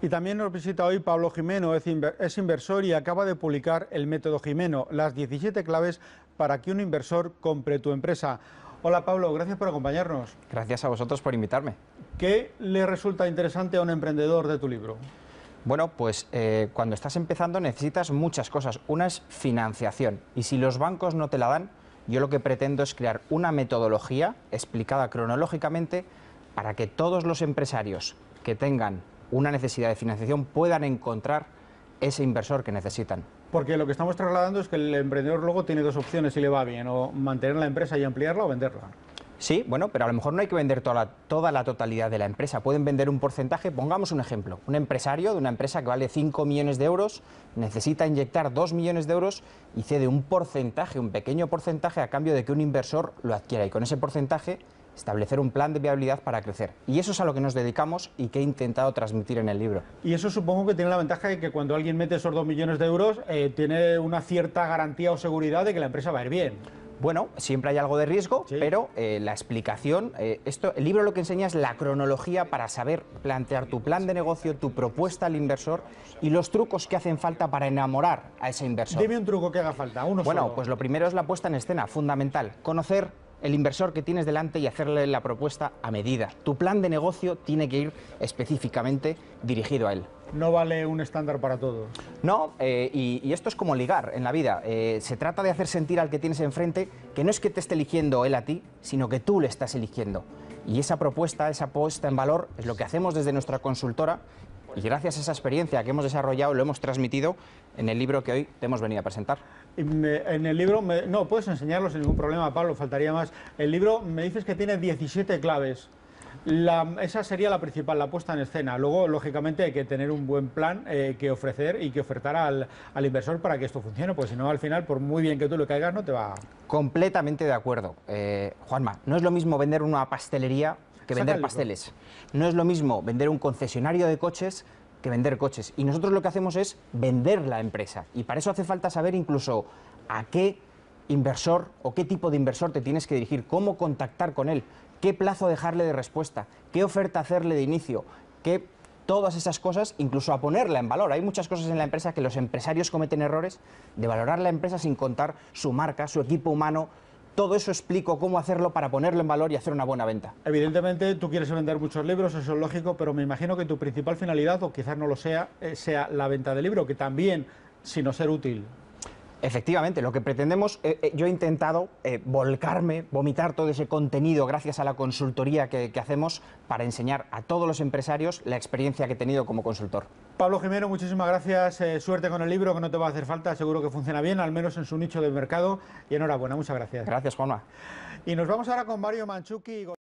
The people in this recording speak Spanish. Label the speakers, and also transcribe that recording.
Speaker 1: Y también nos visita hoy Pablo Jimeno, es inversor y acaba de publicar el método Jimeno, las 17 claves para que un inversor compre tu empresa. Hola Pablo, gracias por acompañarnos.
Speaker 2: Gracias a vosotros por invitarme.
Speaker 1: ¿Qué le resulta interesante a un emprendedor de
Speaker 2: tu libro? Bueno, pues eh, cuando estás empezando necesitas muchas cosas. Una es financiación y si los bancos no te la dan, yo lo que pretendo es crear una metodología explicada cronológicamente para que todos los empresarios que tengan una necesidad de financiación puedan encontrar ese inversor que necesitan.
Speaker 1: Porque lo que estamos trasladando es que el emprendedor luego tiene dos opciones y le va bien, o mantener la empresa y ampliarla o venderla.
Speaker 2: Sí, bueno, pero a lo mejor no hay que vender toda la, toda la totalidad de la empresa. Pueden vender un porcentaje, pongamos un ejemplo. Un empresario de una empresa que vale 5 millones de euros necesita inyectar 2 millones de euros y cede un porcentaje, un pequeño porcentaje a cambio de que un inversor lo adquiera. Y con ese porcentaje establecer un plan de viabilidad para crecer. Y eso es a lo que nos dedicamos y que he intentado transmitir en el
Speaker 1: libro. Y eso supongo que tiene la ventaja de que cuando alguien mete esos dos millones de euros, eh, tiene una cierta garantía o seguridad de que la empresa va a ir bien. Bueno, siempre hay algo de riesgo, pero eh, la
Speaker 2: explicación, eh, esto, el libro lo que enseña es la cronología para saber plantear tu plan de negocio, tu propuesta al inversor y los trucos que hacen falta para enamorar a ese inversor. Dime un truco que haga falta, uno Bueno, pues lo primero es la puesta en escena, fundamental, conocer el inversor que tienes delante y hacerle la propuesta a medida. Tu plan de negocio tiene que ir específicamente dirigido a él.
Speaker 1: No vale un estándar para todos
Speaker 2: No, eh, y, esto es como ligar en la vida. Eh, se trata de hacer sentir al que tienes enfrente que no es que te esté eligiendo él a ti, sino que tú le estás eligiendo. Y esa propuesta, esa puesta en valor, es lo que hacemos desde nuestra consultora y gracias a esa experiencia que hemos desarrollado lo hemos transmitido en el libro que hoy te hemos venido a presentar.
Speaker 1: En eh, el libro, no, puedes enseñarlo sin ningún problema, Pablo, faltaría más. El libro me dices que tiene 17 claves. esa sería la principal, la puesta en escena. Luego, lógicamente, hay que tener un buen plan eh, que ofrecer y que ofertar al, al, inversor para que esto funcione, porque si no, al final, por muy bien que tú lo caigas, no te va...
Speaker 2: Completamente
Speaker 1: de acuerdo. Eh,
Speaker 2: Juanma, no es lo mismo vender una pastelería que vender pasteles. No es lo mismo vender un concesionario de coches que vender coches. Y nosotros lo que hacemos es vender la empresa. Y para eso hace falta saber incluso a qué inversor o qué tipo de inversor te tienes que dirigir, cómo contactar con él, qué plazo dejarle de respuesta, qué oferta hacerle de inicio, qué todas esas cosas, incluso a ponerla en valor. Hay muchas cosas en la empresa que los empresarios cometen errores de valorar la empresa sin contar su marca, su equipo humano, todo eso explico cómo hacerlo para ponerlo en valor y
Speaker 1: hacer una buena venta. Evidentemente tú quieres vender muchos libros, eso es lógico, pero me imagino que tu principal finalidad, o quizás no lo sea, eh, sea la venta de libro, que también, si no ser útil,
Speaker 2: Efectivamente, lo que pretendemos, eh, eh, yo he intentado eh, volcarme, vomitar todo ese contenido gracias a la consultoría que, hacemos para enseñar a todos los empresarios la experiencia que he tenido como consultor.
Speaker 1: Pablo Jimeno, muchísimas gracias, suerte con el libro que no te va a hacer falta, seguro que funciona bien, al menos en su nicho de mercado y enhorabuena, muchas gracias. Gracias Juanma. Y nos vamos ahora con Mario Manchuki. Y...